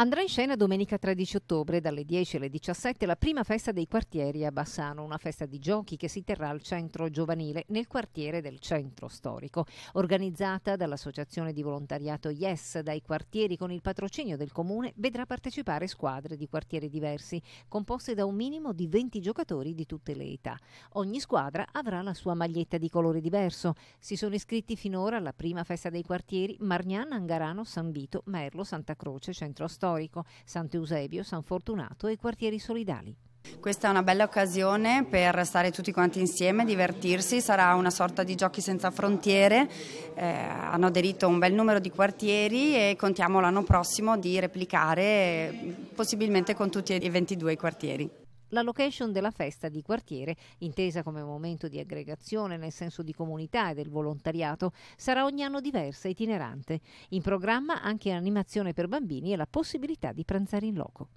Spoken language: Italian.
Andrà in scena domenica 13 ottobre dalle 10 alle 17 la prima festa dei quartieri a Bassano, una festa di giochi che si terrà al centro giovanile nel quartiere del centro storico, organizzata dall'associazione di volontariato Yes dai quartieri con il patrocinio del comune, vedrà partecipare squadre di quartieri diversi, composte da un minimo di 20 giocatori di tutte le età. Ogni squadra avrà la sua maglietta di colore diverso. Si sono iscritti finora alla prima festa dei quartieri Margnana, Angarano, San Vito, Merlo, Santa Croce, Centro Storico storico, Sant'Eusebio, San Fortunato e quartieri solidali. Questa è una bella occasione per stare tutti quanti insieme, divertirsi, sarà una sorta di giochi senza frontiere, eh, hanno aderito un bel numero di quartieri e contiamo l'anno prossimo di replicare possibilmente con tutti e 22 i quartieri la location della festa di quartiere, intesa come momento di aggregazione nel senso di comunità e del volontariato, sarà ogni anno diversa e itinerante. In programma anche animazione per bambini e la possibilità di pranzare in loco.